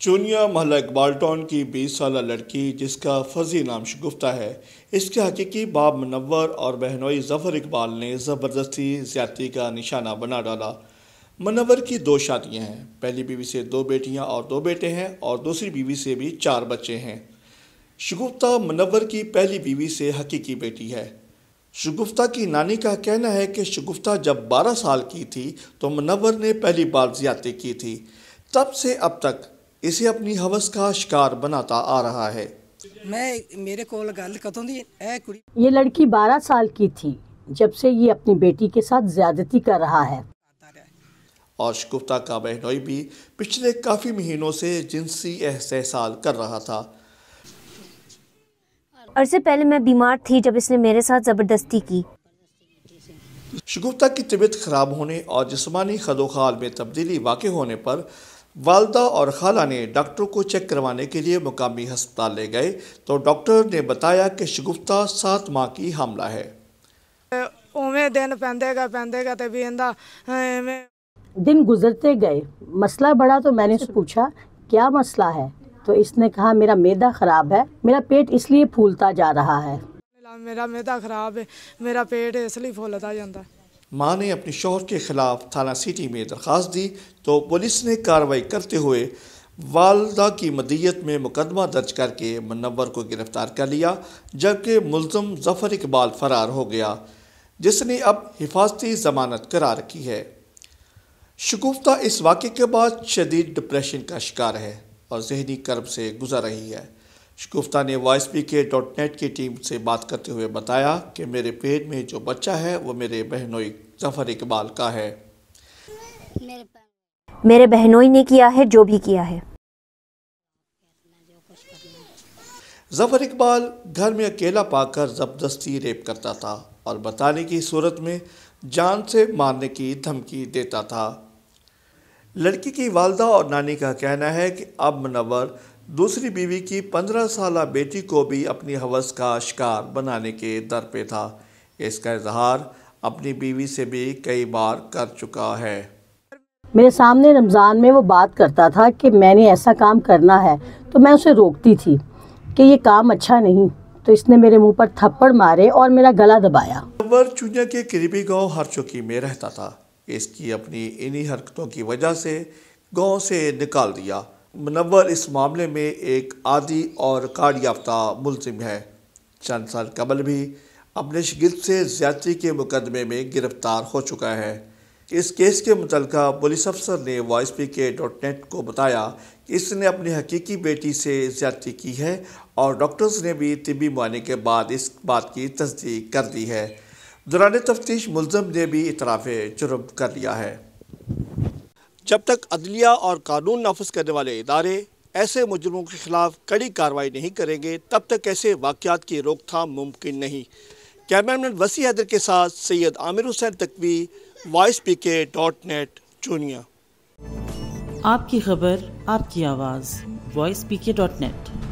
चूनिया महला इकबाल की बीस साल लड़की जिसका फर्जी नाम शगुफ्ता है इसके हकीकी बाब मनवर और बहनोई जफर इकबाल ने ज़बरदस्ती ज्यादती का निशाना बना डाला मनवर की दो शादियां हैं पहली बीवी से दो बेटियां और दो बेटे हैं और दूसरी बीवी से भी चार बच्चे हैं शगुफ्ता मनवर की पहली बीवी से हकीकी बेटी है शगुफ्ता की नानी का कहना है कि शगुफ्ता जब बारह साल की थी तो मनवर ने पहली बार ज्यादती की थी तब से अब तक इसे अपनी हवस का शिकार बनाता आ रहा है मैं मेरे को ये लड़की 12 साल की थी जब से ये अपनी बेटी के साथ ज्यादती कर रहा है और शगुफ्ता का बहनोई भी पिछले काफ़ी महीनों से जिनसी एहसाल कर रहा था अरसे पहले मैं बीमार थी जब इसने मेरे साथ ज़बरदस्ती की शगुफ्ता की तबीयत खराब होने और जिसमानी खदोखाल में तब्दीली वाक़ होने पर वालदा और खाला ने डॉक्टर को चेक करवाने के लिए मुकामी हस्पताल ले गए तो डॉक्टर ने बताया कि शगुफ्ता सात माह की हमला है उमें दिन पेंदेगा पेंदेगा तभी इंदा दिन गुजरते गए मसला बड़ा तो मैंने उससे पूछा क्या मसला है तो इसने कहा मेरा मैदा ख़राब है मेरा पेट इसलिए फूलता जा रहा है मेरा मैदा ख़राब है मेरा पेट इसलिए फूलता जाता है माँ ने अपने शोहर के ख़िलाफ़ थाना सिटी में दरख्वास्त दी तो पुलिस ने कार्रवाई करते हुए वालदा की मदीयत में मुकदमा दर्ज करके मुनवर को गिरफ़्तार कर लिया जबकि मुलम जफ़र इकबाल फ़रार हो गया जिसने अब हिफाजती जमानत करा रखी है शगुफ्ता इस वाक़े के बाद शदीद डिप्रेशन का शिकार है और जहनी कर्ब से गुजर रही है शगुफ्ता ने voice P K dot net की टीम से बात करते हुए बताया कि मेरे पेट में जो बच्चा है वो मेरे बहनोई जफर इकबाल का है मेरे बहनोई ने किया है जो भी किया है जफर इकबाल घर में अकेला पाकर ज़बरदस्ती रेप करता था और बताने की सूरत में जान से मारने की धमकी देता था लड़की की वालदा और नानी का कहना है कि अब मनवर दूसरी बीवी की पंद्रह साल बेटी को भी अपनी हवस का शिकार बनाने के दर पे था इसका इजहार अपनी बीवी से भी कई बार कर चुका है मेरे सामने रमज़ान में वो बात करता था कि मैंने ऐसा काम करना है तो मैं उसे रोकती थी कि ये काम अच्छा नहीं तो इसने मेरे मुंह पर थप्पड़ मारे और मेरा गला दबाया अकबर चुनिया के करीबी गांव चुकी में रहता था इसकी अपनी इन्हीं हरकतों की वजह से गांव से निकाल दिया मुनवर इस मामले में एक आदि और रिकॉर्ड याफ्ता मुलजिम है चंद साल कबल भी अपने शगिर्द से ज्यादती के मुकदमे में गिरफ्तार हो चुका है इस केस के मुतल पुलिस अफसर ने voice P K dot net को बताया कि इसने अपनी हकीकी बेटी से ज्यादती की है और डॉक्टर्स ने भी तबी मुआने के बाद इस बात की तस्दीक कर दी है दौरान तफ्तीश मुलम ने भी इतराफ़ जुर्म कर लिया है जब तक अदलिया और कानून नाफज करने वाले इदारे ऐसे मुजरमों के खिलाफ कड़ी कार्रवाई नहीं करेंगे तब तक ऐसे वाक़ात की रोकथाम मुमकिन नहीं कैमरामैन वसी हैदर के साथ Syed Amir Hussain Taqvi voice P K dot net Chunian आपकी खबर आपकी आवाज़ voice P K dot net